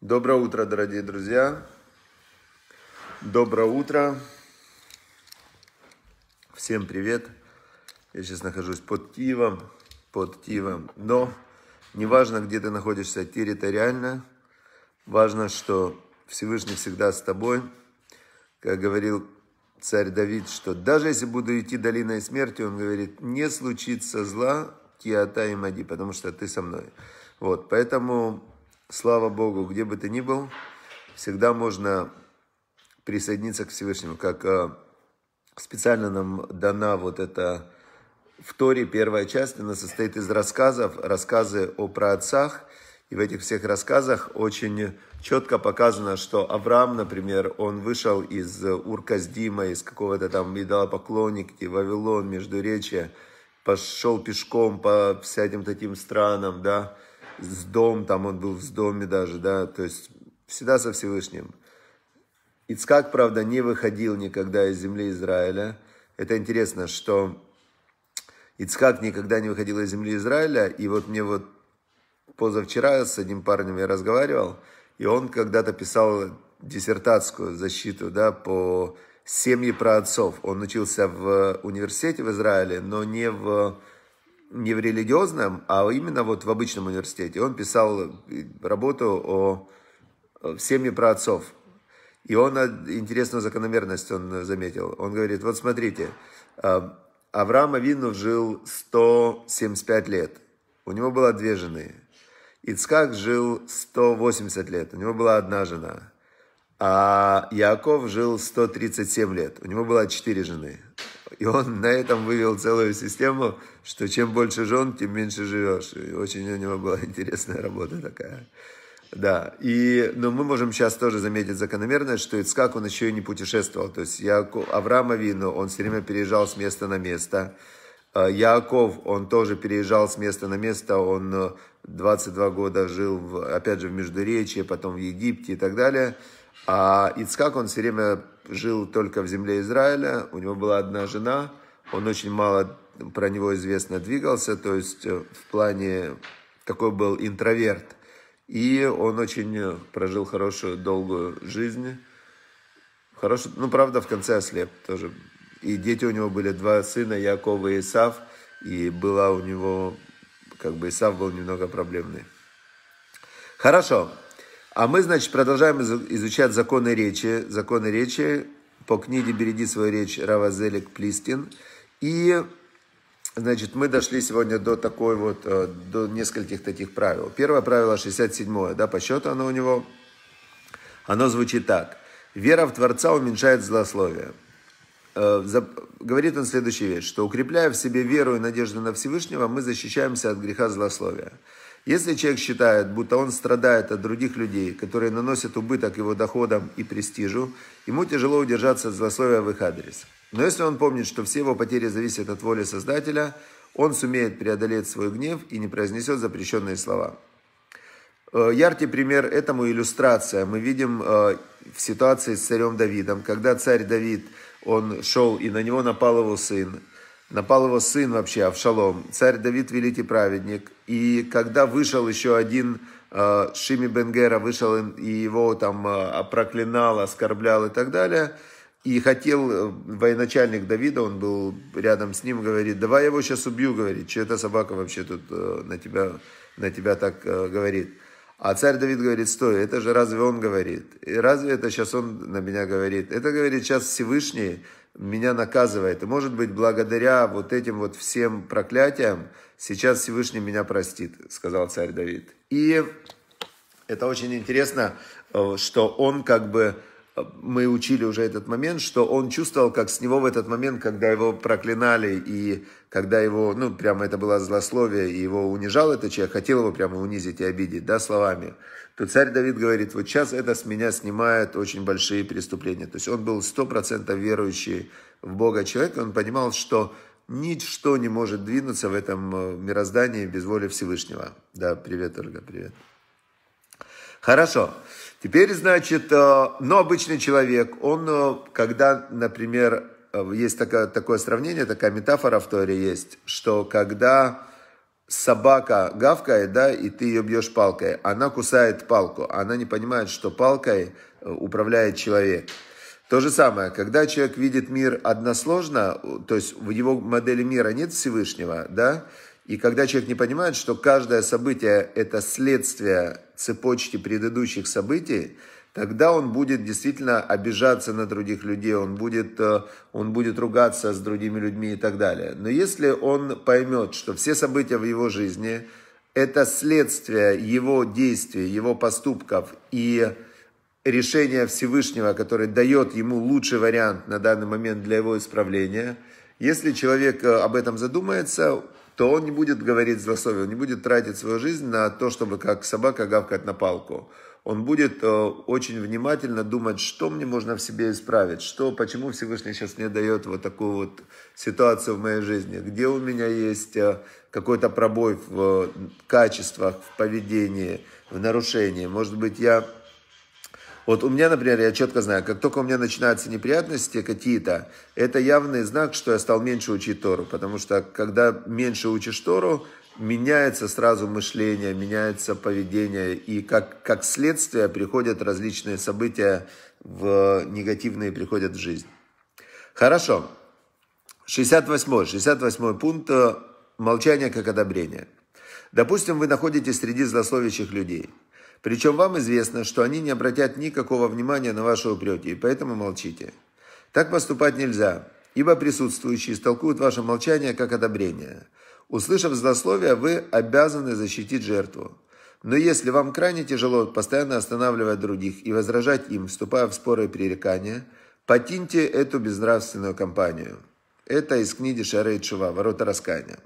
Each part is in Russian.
Доброе утро, дорогие друзья. Доброе утро. Всем привет. Я сейчас нахожусь под Киевом, под Киевом. Но неважно, где ты находишься территориально, важно, что Всевышний всегда с тобой. Как говорил царь Давид, что даже если буду идти долиной смерти, он говорит, не случится зла, киата и мади, потому что ты со мной. Вот, поэтому слава Богу, где бы ты ни был, всегда можно присоединиться к Всевышнему, как э, специально нам дана вот эта в Торе первая часть, она состоит из рассказов, рассказы о праотцах, и в этих всех рассказах очень четко показано, что Авраам, например, он вышел из Урказдима, из какого-то там идолопоклонники, Вавилон, Междуречия, пошел пешком по всяким таким странам, да, с дом, там он был в доме даже, да, то есть всегда со Всевышним. Ицкак, правда, не выходил никогда из земли Израиля. Это интересно, что Ицкак никогда не выходил из земли Израиля, и вот мне вот позавчера с одним парнем я разговаривал, и он когда-то писал диссертатскую защиту, да, по семьи праотцов. Он учился в университете в Израиле, но не в не в религиозном, а именно вот в обычном университете. Он писал работу о, о семье про отцов. И он интересную закономерность он заметил. Он говорит, вот смотрите, а, Авраам Авинов жил 175 лет. У него было две жены. Ицкак жил 180 лет. У него была одна жена. А Яков жил 137 лет. У него было четыре жены. И он на этом вывел целую систему, что чем больше жен, тем меньше живешь. И очень у него была интересная работа такая. Да, и, но ну, мы можем сейчас тоже заметить закономерность, что Ицкак, он еще и не путешествовал. То есть Яков, Авраам Авину, он все время переезжал с места на место. А Яков, он тоже переезжал с места на место, он 22 э, года жил, в, опять же, в Междуречии, потом в Египте и так далее – а Ицкак, он все время жил только в земле Израиля, у него была одна жена, он очень мало про него известно двигался, то есть э, в плане такой был интроверт. И он очень э, прожил хорошую, долгую жизнь. Хорошую, ну, правда, в конце ослеп тоже. И дети у него были два сына, Яков и Исав. И была у него, как бы Исав был немного проблемный. Хорошо. А мы, значит, продолжаем изучать законы речи. Законы речи по книге «Береги свою речь» Равазелик Плистин. И, значит, мы дошли сегодня до такой вот, э, до нескольких таких правил. Первое правило, 67-е, да, по счету оно у него. Оно звучит так. Вера в Творца уменьшает злословие. Э, говорит он следующую вещь, что укрепляя в себе веру и надежду на Всевышнего, мы защищаемся от греха злословия. Если человек считает, будто он страдает от других людей, которые наносят убыток его доходам и престижу, ему тяжело удержаться от злословия в их адрес. Но если он помнит, что все его потери зависят от воли Создателя, он сумеет преодолеть свой гнев и не произнесет запрещенные слова. Э, яркий пример этому иллюстрация. Мы видим э, в ситуации с царем Давидом, когда царь Давид, он шел и на него напал его сын. Напал его сын вообще, Авшалом, царь Давид великий праведник. И когда вышел еще один э, Шими Бенгера, вышел и его там э, проклинал, оскорблял и так далее, и хотел э, военачальник Давида, он был рядом с ним, говорит, давай я его сейчас убью, говорит, что эта собака вообще тут на тебя, на тебя так говорит. А царь Давид говорит, стой, это же разве он говорит? И разве это сейчас он на меня говорит? Это говорит сейчас Всевышний, меня наказывает. И может быть, благодаря вот этим вот всем проклятиям, сейчас Всевышний меня простит, сказал царь Давид. И это очень интересно, э, что он как бы мы учили уже этот момент, что он чувствовал, как с него в этот момент, когда его проклинали и когда его, ну, прямо это было злословие, и его унижал этот человек, хотел его прямо унизить и обидеть, да, словами, то царь Давид говорит, вот сейчас это с меня снимает очень большие преступления. То есть он был 100% верующий в Бога человек, он понимал, что ничто не может двинуться в этом э, мироздании без воли Всевышнего. Да, привет, Ольга, привет. Хорошо. Хорошо. Теперь, значит, э, но обычный человек, он, э, когда, например, э, есть такое, такое сравнение, такая метафора в Торе есть, что когда собака гавкает, да, и ты ее бьешь палкой, она кусает палку, она не понимает, что палкой управляет человек. То же самое, когда человек видит мир односложно, то есть в его модели мира нет Всевышнего, да, и когда человек не понимает, что каждое событие – это следствие цепочки предыдущих событий, тогда он будет действительно обижаться на других людей, он будет, э, он будет ругаться с другими людьми и так далее. Но если он поймет, что все события в его жизни – это следствие его действий, его поступков и решения Всевышнего, который дает ему лучший вариант на данный момент для его исправления, если человек э, об этом задумается, то он не будет говорить злословие, он не будет тратить свою жизнь на то, чтобы как собака гавкать на палку. Он будет э, очень внимательно думать, что мне можно в себе исправить, что, почему Всевышний сейчас мне дает вот такую вот ситуацию в моей жизни, где у меня есть э, какой-то пробой в э, качествах, в поведении, в нарушении. Может быть, я вот у меня, например, я четко знаю, как только у меня начинаются неприятности какие-то, это явный знак, что я стал меньше учить Тору. Потому что когда меньше учишь Тору, меняется сразу мышление, меняется поведение, и как, как следствие приходят различные события в негативные приходят в жизнь. Хорошо. 68, 68 пункт э, «Молчание как одобрение». Допустим, вы находитесь среди злословящих людей – причем вам известно, что они не обратят никакого внимания на ваши упреки, и поэтому молчите. Так поступать нельзя, ибо присутствующие истолкуют ваше молчание как одобрение. Услышав злословие, вы обязаны защитить жертву. Но если вам крайне тяжело постоянно останавливать других и возражать им, вступая в споры и пререкания, покиньте эту безнравственную компанию. Это из книги Шара Ичува «Ворота раскаяния».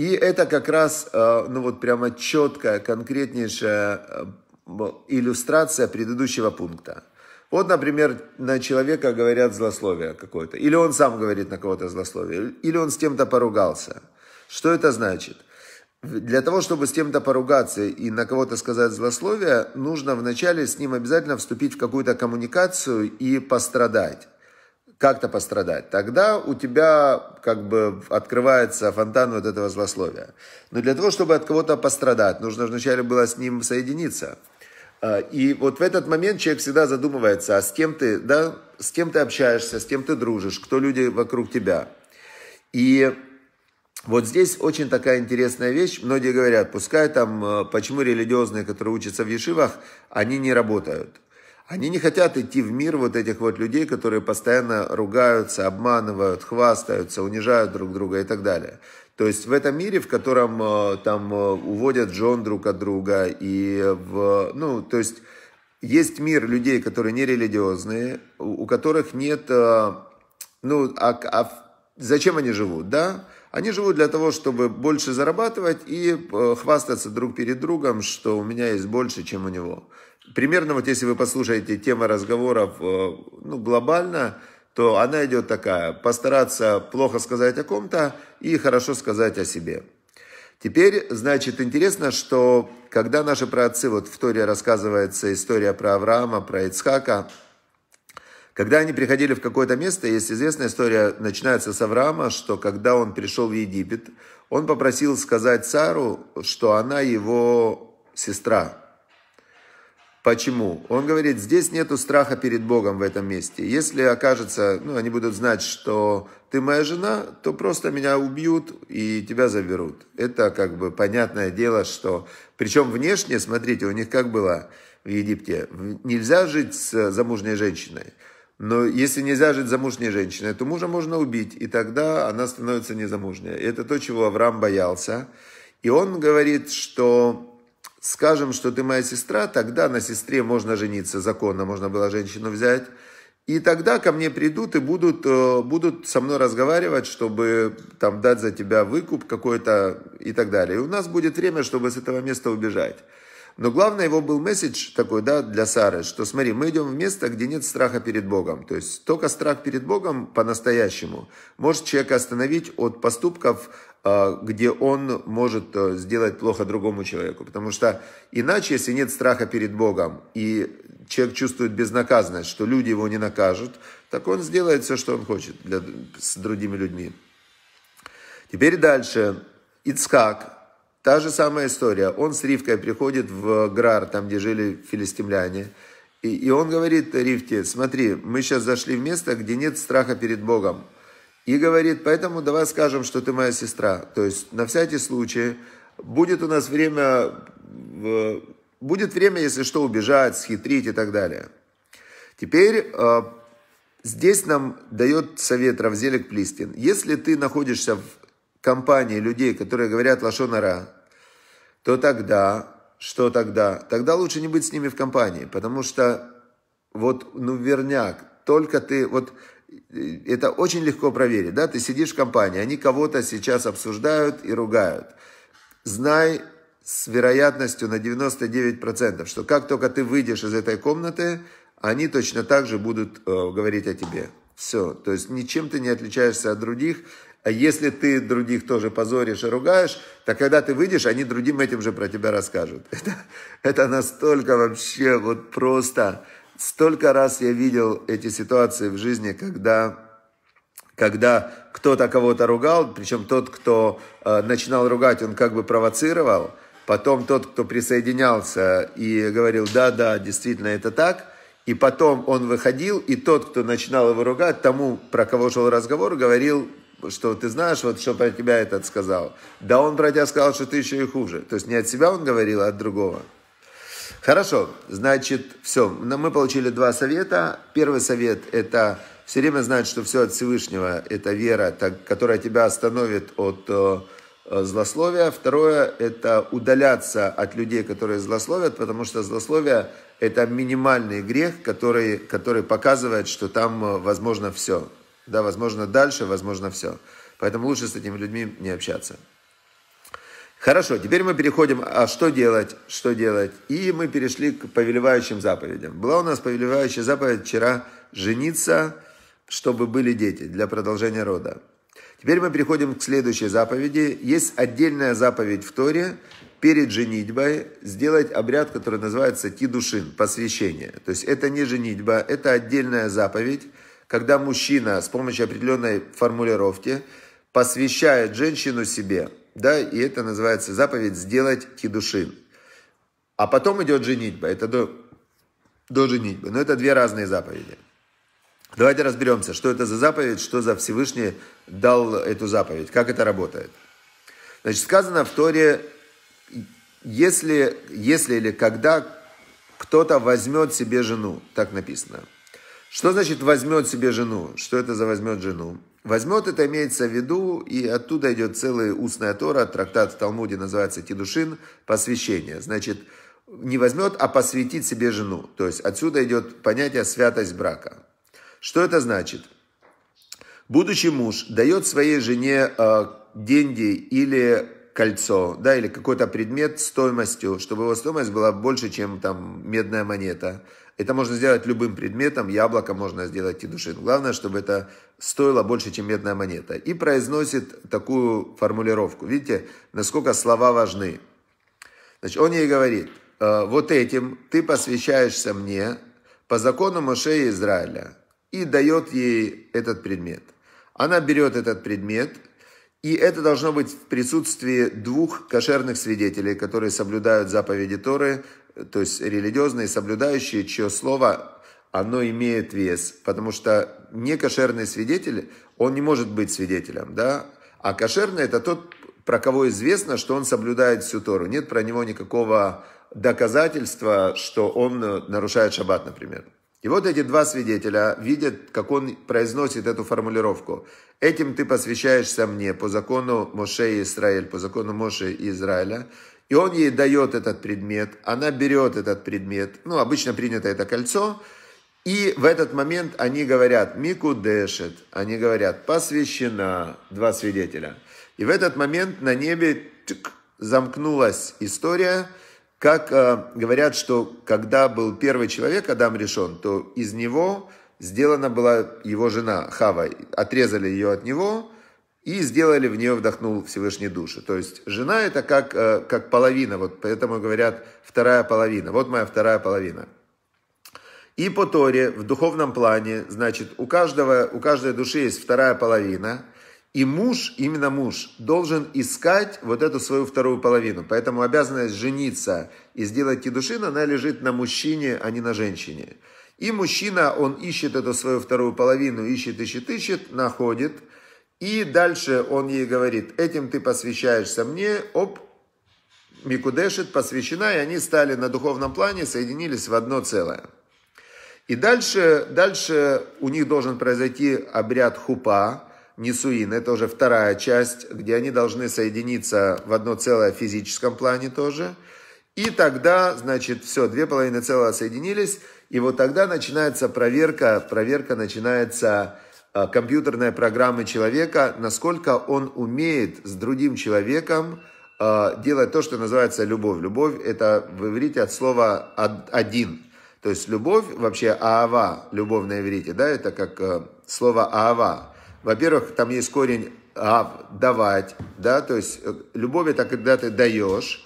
И это как раз, э, ну вот прямо четкая, конкретнейшая э, иллюстрация предыдущего пункта. Вот, например, на человека говорят злословие какое-то. Или он сам говорит на кого-то злословие. Или он с кем-то поругался. Что это значит? Для того, чтобы с кем-то поругаться и на кого-то сказать злословие, нужно вначале с ним обязательно вступить в какую-то коммуникацию и пострадать как-то пострадать. Тогда у тебя как бы открывается фонтан вот этого злословия. Но для того, чтобы от кого-то пострадать, нужно вначале было с ним соединиться. Э, и вот в этот момент человек всегда задумывается, а с кем ты, да, с кем ты общаешься, с кем ты дружишь, кто люди вокруг тебя. И вот здесь очень такая интересная вещь. Многие говорят, пускай там, э, почему религиозные, которые учатся в ешивах, они не работают. Они не хотят идти в мир вот этих вот людей, которые постоянно ругаются, обманывают, хвастаются, унижают друг друга и так далее. То есть в этом мире, в котором э, там э, уводят жен друг от друга и в... Ну, то есть есть мир людей, которые не религиозные, у которых нет... Э, ну, а, а зачем они живут, да? Они живут для того, чтобы больше зарабатывать и хвастаться друг перед другом, что у меня есть больше, чем у него примерно вот если вы послушаете тема разговоров э, ну, глобально, то она идет такая. Постараться плохо сказать о ком-то и хорошо сказать о себе. Теперь, значит, интересно, что когда наши праотцы, вот в Торе рассказывается история про Авраама, про Ицхака, когда они приходили в какое-то место, есть известная история, начинается с Авраама, что когда он пришел в Египет, он попросил сказать цару, что она его сестра, Почему? Он говорит, здесь нету страха перед Богом в этом месте. Если окажется, ну, они будут знать, что ты моя жена, то просто меня убьют и тебя заберут. Это как бы понятное дело, что... Причем внешне, смотрите, у них как было в Египте. Нельзя жить с замужней женщиной. Но если нельзя жить с замужней женщиной, то мужа можно убить, и тогда она становится незамужняя. Это то, чего Авраам боялся. И он говорит, что скажем, что ты моя сестра, тогда на сестре можно жениться законно, можно было женщину взять. И тогда ко мне придут и будут, э, будут со мной разговаривать, чтобы там дать за тебя выкуп какой-то и так далее. И у нас будет время, чтобы с этого места убежать. Но главное его был месседж такой, да, для Сары, что смотри, мы идем в место, где нет страха перед Богом. То есть только страх перед Богом по-настоящему может человека остановить от поступков, Э, где он может э, сделать плохо другому человеку. Потому что иначе, если нет страха перед Богом, и человек чувствует безнаказанность, что люди его не накажут, так он сделает все, что он хочет для, с другими людьми. Теперь дальше. Ицхак. Та же самая история. Он с Ривкой приходит в Грар, там, где жили филистимляне. И, и он говорит Ривке, смотри, мы сейчас зашли в место, где нет страха перед Богом. И говорит, поэтому давай скажем, что ты моя сестра. То есть на всякий случай будет у нас время, будет время, если что, убежать, схитрить и так далее. Теперь э, здесь нам дает совет Равзелик Плистин. Если ты находишься в компании людей, которые говорят лошонара, то тогда, что тогда? Тогда лучше не быть с ними в компании, потому что вот, ну, верняк, только ты, вот Э, это очень легко проверить, да, ты сидишь в компании, они кого-то сейчас обсуждают и ругают. Знай с вероятностью на 99%, что как только ты выйдешь из этой комнаты, они точно так же будут э, говорить о тебе. Все, то есть ничем ты не отличаешься от других, а если ты других тоже позоришь и ругаешь, то когда ты выйдешь, они другим этим же про тебя расскажут. Это, это настолько вообще вот просто Столько раз я видел эти ситуации в жизни, когда когда кто-то кого-то ругал, причем тот, кто э, начинал ругать, он как бы провоцировал, потом тот, кто присоединялся и говорил, да, да, действительно это так, и потом он выходил, и тот, кто начинал его ругать, тому, про кого шел разговор, говорил, что ты знаешь, вот что про тебя этот сказал. Да он про тебя сказал, что ты еще и хуже. То есть не от себя он говорил, а от другого. Хорошо, значит, все. Мы получили два совета. Первый совет – это все время знать, что все от Всевышнего. Это вера, которая тебя остановит от э, э, злословия. Второе – это удаляться от людей, которые злословят, потому что злословие – это минимальный грех, который, который показывает, что там э, возможно все. Да, возможно дальше, возможно все. Поэтому лучше с этими людьми не общаться. Хорошо, теперь мы переходим, а что делать, что делать. И мы перешли к повелевающим заповедям. Была у нас повелевающая заповедь вчера «жениться, чтобы были дети» для продолжения рода. Теперь мы переходим к следующей заповеди. Есть отдельная заповедь в Торе перед женитьбой сделать обряд, который называется тидушин, посвящение. То есть это не женитьба, это отдельная заповедь, когда мужчина с помощью определенной формулировки посвящает женщину себе – да, и это называется заповедь «сделать кидушин». А потом идет женитьба, это до, до женитьбы, но это две разные заповеди. Давайте разберемся, что это за заповедь, что за Всевышний дал эту заповедь, как это работает. Значит, сказано в Торе, если, если или когда кто-то возьмет себе жену, так написано – что значит возьмет себе жену? Что это за возьмет жену? Возьмет это имеется в виду, и оттуда идет целая устная Тора, трактат в Талмуде называется Тидушин, посвящение. Значит, не возьмет, а посвятит себе жену. То есть отсюда идет понятие святость брака. Что это значит? Будущий муж дает своей жене э, деньги или кольцо, да, или какой-то предмет стоимостью, чтобы его стоимость была больше, чем там медная монета. Это можно сделать любым предметом, яблоко можно сделать и душин. Главное, чтобы это стоило больше, чем медная монета. И произносит такую формулировку. Видите, насколько слова важны. Значит, он ей говорит, «Э, вот этим ты посвящаешься мне по закону Моше Израиля. И дает ей этот предмет. Она берет этот предмет, и это должно быть в присутствии двух кошерных свидетелей, которые соблюдают заповеди Торы, то есть религиозные, соблюдающие, чье слово, оно имеет вес, потому что некошерный свидетель, он не может быть свидетелем, да, а кошерный это тот, про кого известно, что он соблюдает всю Тору, нет про него никакого доказательства, что он э, нарушает шаббат, например. И вот эти два свидетеля видят, как он произносит эту формулировку. «Этим ты посвящаешься мне по закону Моше и Израиль, по закону Моше и Израиля, и он ей дает этот предмет, она берет этот предмет, ну, обычно принято это кольцо, и в этот момент они говорят «Мику дешет», они говорят «посвящена», два свидетеля. И в этот момент на небе тик, замкнулась история, как э, говорят, что когда был первый человек, Адам решен, то из него сделана была его жена Хава, отрезали ее от него, и сделали в нее вдохнул Всевышний души. То есть жена это как, э, как половина, вот поэтому говорят вторая половина. Вот моя вторая половина. И по Торе в духовном плане, значит, у, каждого, у каждой души есть вторая половина, и муж, именно муж, должен искать вот эту свою вторую половину. Поэтому обязанность жениться и сделать кедушин, она лежит на мужчине, а не на женщине. И мужчина, он ищет эту свою вторую половину, ищет, ищет, ищет, находит – и дальше он ей говорит, этим ты посвящаешься мне, об Микудешит посвящена, и они стали на духовном плане, соединились в одно целое. И дальше, дальше у них должен произойти обряд хупа, нисуин. это уже вторая часть, где они должны соединиться в одно целое в физическом плане тоже. И тогда, значит, все, две половины целого соединились, и вот тогда начинается проверка, проверка начинается Э, компьютерная программа человека, насколько он умеет с другим человеком э, делать то, что называется любовь. Любовь – это, в иврите, от слова «один». То есть любовь, вообще аава, любовь на иврите, да, это как э, слово аава. Во-первых, там есть корень ав, давать, да, то есть любовь – это когда ты даешь.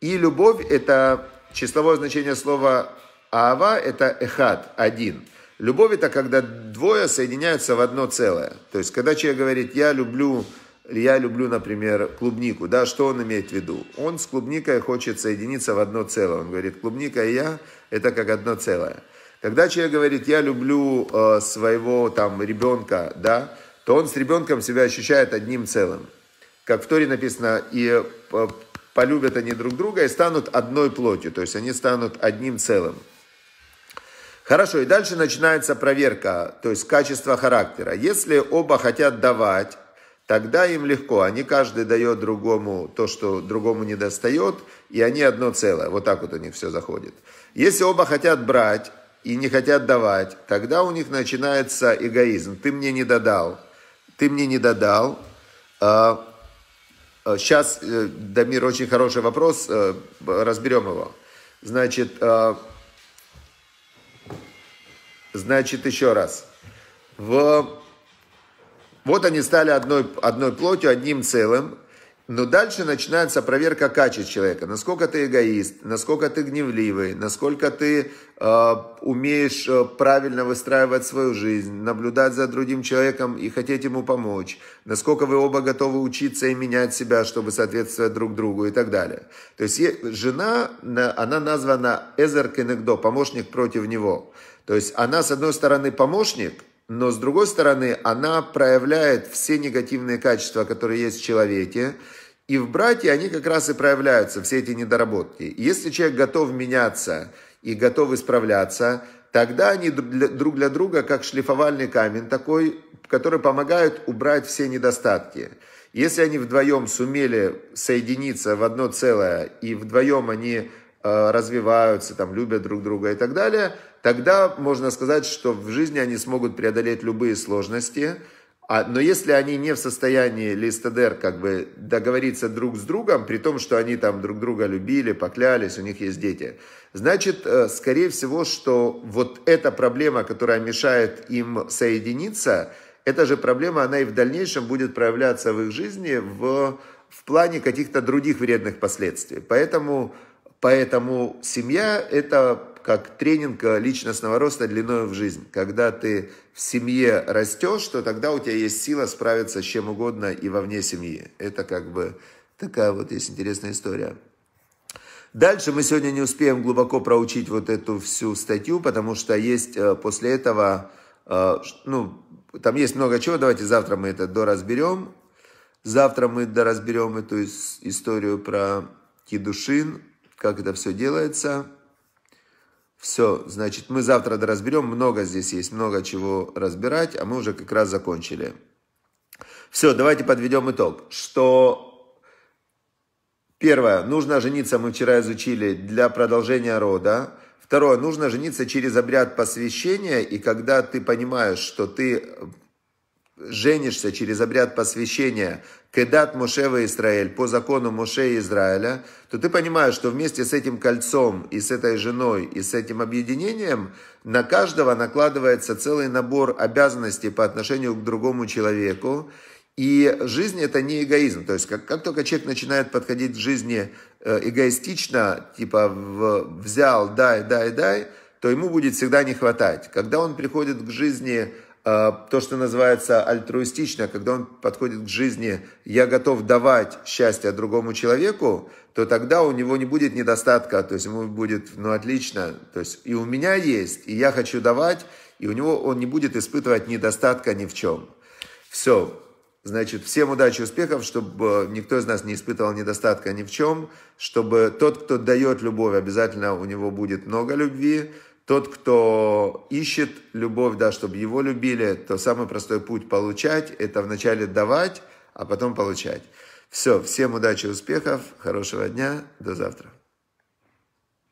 И любовь – это числовое значение слова аава – это эхат, один – Любовь это когда двое соединяются в одно целое. То есть, когда человек говорит, я люблю, я люблю, например, клубнику, да, что он имеет в виду? Он с клубникой хочет соединиться в одно целое. Он говорит, клубника и я это как одно целое. Когда человек говорит, я люблю э, своего там ребенка, да, то он с ребенком себя ощущает одним целым. Как в Торе написано, и э, полюбят они друг друга и станут одной плотью, то есть они станут одним целым. Хорошо, и дальше начинается проверка, то есть качество характера. Если оба хотят давать, тогда им легко. Они каждый дает другому то, что другому не достает, и они одно целое. Вот так вот у них все заходит. Если оба хотят брать и не хотят давать, тогда у них начинается эгоизм. Ты мне не додал, ты мне не додал. Сейчас, а, а, э, Дамир, очень хороший вопрос, э, разберем его. Значит, а, Значит, еще раз. В... Вот они стали одной, одной плотью, одним целым. Но дальше начинается проверка качеств человека. Насколько ты эгоист, насколько ты гневливый, насколько ты э, умеешь э, правильно выстраивать свою жизнь, наблюдать за другим человеком и хотеть ему помочь, насколько вы оба готовы учиться и менять себя, чтобы соответствовать друг другу и так далее. То есть жена, она названа Эзер Кенегдо, помощник против него. То есть она, с одной стороны, помощник, но с другой стороны, она проявляет все негативные качества, которые есть в человеке. И в брате они как раз и проявляются, все эти недоработки. если человек готов меняться и готов исправляться, тогда они друг для друга как шлифовальный камень такой, который помогает убрать все недостатки. Если они вдвоем сумели соединиться в одно целое, и вдвоем они э, развиваются, там, любят друг друга и так далее – тогда можно сказать, что в жизни они смогут преодолеть любые сложности, а, но если они не в состоянии Листадер как бы договориться друг с другом, при том, что они там друг друга любили, поклялись, у них есть дети, значит, э, скорее всего, что вот эта проблема, которая мешает им соединиться, эта же проблема, она и в дальнейшем будет проявляться в их жизни в, в плане каких-то других вредных последствий. Поэтому, поэтому семья – это как тренинг личностного роста длиной в жизнь. Когда ты в семье растешь, то тогда у тебя есть сила справиться с чем угодно и вовне семьи. Это как бы такая вот есть интересная история. Дальше мы сегодня не успеем глубоко проучить вот эту всю статью, потому что есть э, после этого, э, ну, там есть много чего, давайте завтра мы это доразберем. Завтра мы доразберем эту историю про кидушин, как это все делается. Все, значит, мы завтра разберем. Много здесь есть, много чего разбирать, а мы уже как раз закончили. Все, давайте подведем итог, что первое, нужно жениться, мы вчера изучили, для продолжения рода. Второе, нужно жениться через обряд посвящения, и когда ты понимаешь, что ты женишься через обряд посвящения Кедат Моше Мошева Израиль по закону Моше Израиля, то ты понимаешь, что вместе с этим кольцом и с этой женой и с этим объединением на каждого накладывается целый набор обязанностей по отношению к другому человеку. И жизнь это не эгоизм. То есть как, как только человек начинает подходить к жизни э, эгоистично, типа в, взял, дай, дай, дай, то ему будет всегда не хватать. Когда он приходит к жизни а, то, что называется альтруистично, когда он подходит к жизни «я готов давать счастье другому человеку», то тогда у него не будет недостатка, то есть ему будет «ну отлично, то есть и у меня есть, и я хочу давать», и у него он не будет испытывать недостатка ни в чем. Все. Значит, всем удачи, успехов, чтобы никто из нас не испытывал недостатка ни в чем, чтобы тот, кто дает любовь, обязательно у него будет много любви, тот, кто ищет любовь, да, чтобы его любили, то самый простой путь получать – это вначале давать, а потом получать. Все, всем удачи, успехов, хорошего дня, до завтра.